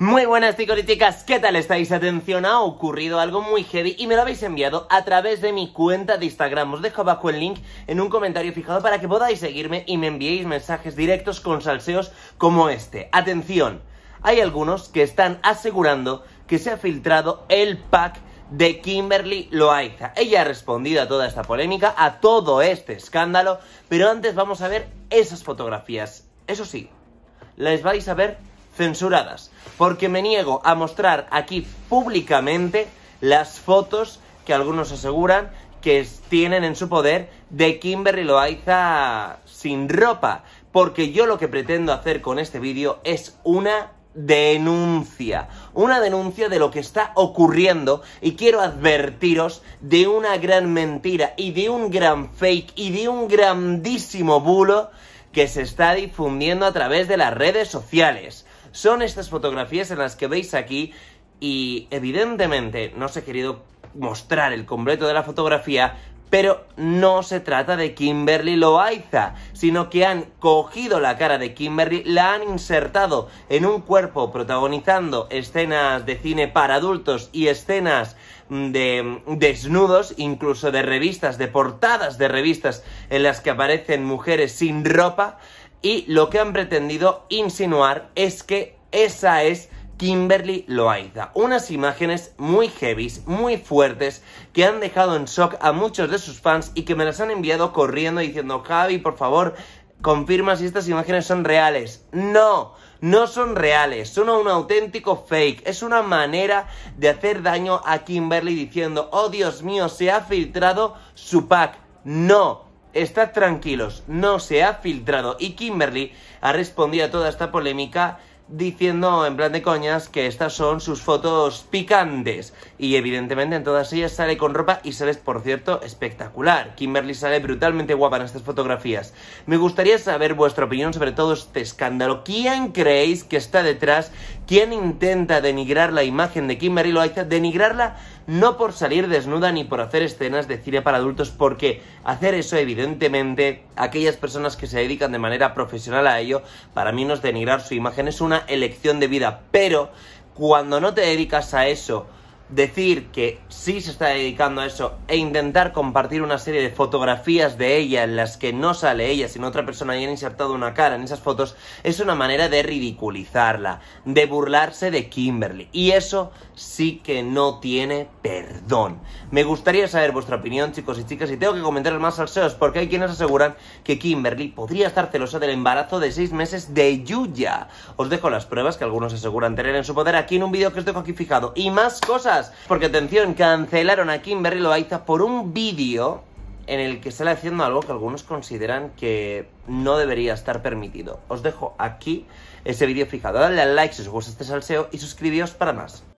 Muy buenas chicos y chicas, ¿qué tal estáis? Atención, ha ocurrido algo muy heavy y me lo habéis enviado a través de mi cuenta de Instagram. Os dejo abajo el link en un comentario fijado para que podáis seguirme y me enviéis mensajes directos con salseos como este. Atención, hay algunos que están asegurando que se ha filtrado el pack de Kimberly Loaiza. Ella ha respondido a toda esta polémica, a todo este escándalo, pero antes vamos a ver esas fotografías. Eso sí, las vais a ver censuradas, porque me niego a mostrar aquí públicamente las fotos que algunos aseguran que tienen en su poder de Kimberly Loaiza sin ropa, porque yo lo que pretendo hacer con este vídeo es una denuncia, una denuncia de lo que está ocurriendo y quiero advertiros de una gran mentira y de un gran fake y de un grandísimo bulo que se está difundiendo a través de las redes sociales son estas fotografías en las que veis aquí y evidentemente no os he querido mostrar el completo de la fotografía, pero no se trata de Kimberly Loaiza, sino que han cogido la cara de Kimberly, la han insertado en un cuerpo protagonizando escenas de cine para adultos y escenas de mm, desnudos, incluso de revistas, de portadas de revistas en las que aparecen mujeres sin ropa y lo que han pretendido insinuar es que esa es Kimberly Loaiza. Unas imágenes muy heavy, muy fuertes, que han dejado en shock a muchos de sus fans y que me las han enviado corriendo diciendo, Javi, por favor, confirma si estas imágenes son reales. No, no son reales, son un auténtico fake. Es una manera de hacer daño a Kimberly diciendo, oh Dios mío, se ha filtrado su pack. No, Estad tranquilos, no se ha filtrado. Y Kimberly ha respondido a toda esta polémica diciendo en plan de coñas que estas son sus fotos picantes. Y evidentemente en todas ellas sale con ropa y sale por cierto, espectacular. Kimberly sale brutalmente guapa en estas fotografías. Me gustaría saber vuestra opinión sobre todo este escándalo. ¿Quién creéis que está detrás ¿Quién intenta denigrar la imagen de Kimberly Loaiza? Denigrarla no por salir desnuda ni por hacer escenas de cine para adultos, porque hacer eso, evidentemente, aquellas personas que se dedican de manera profesional a ello, para mí no es denigrar su imagen, es una elección de vida. Pero cuando no te dedicas a eso, decir que sí se está dedicando a eso e intentar compartir una serie de fotografías de ella en las que no sale ella, sino otra persona y han insertado una cara en esas fotos, es una manera de ridiculizarla, de burlarse de Kimberly. Y eso sí que no tiene perdón. Me gustaría saber vuestra opinión, chicos y chicas, y tengo que comentar más salseos porque hay quienes aseguran que Kimberly podría estar celosa del embarazo de 6 meses de Yuya. Os dejo las pruebas que algunos aseguran tener en su poder aquí en un vídeo que os dejo aquí fijado. Y más cosas porque atención, cancelaron a Kimberly Loaiza por un vídeo en el que sale haciendo algo que algunos consideran que no debería estar permitido. Os dejo aquí ese vídeo fijado. Dadle al like si os gusta este salseo y suscribíos para más.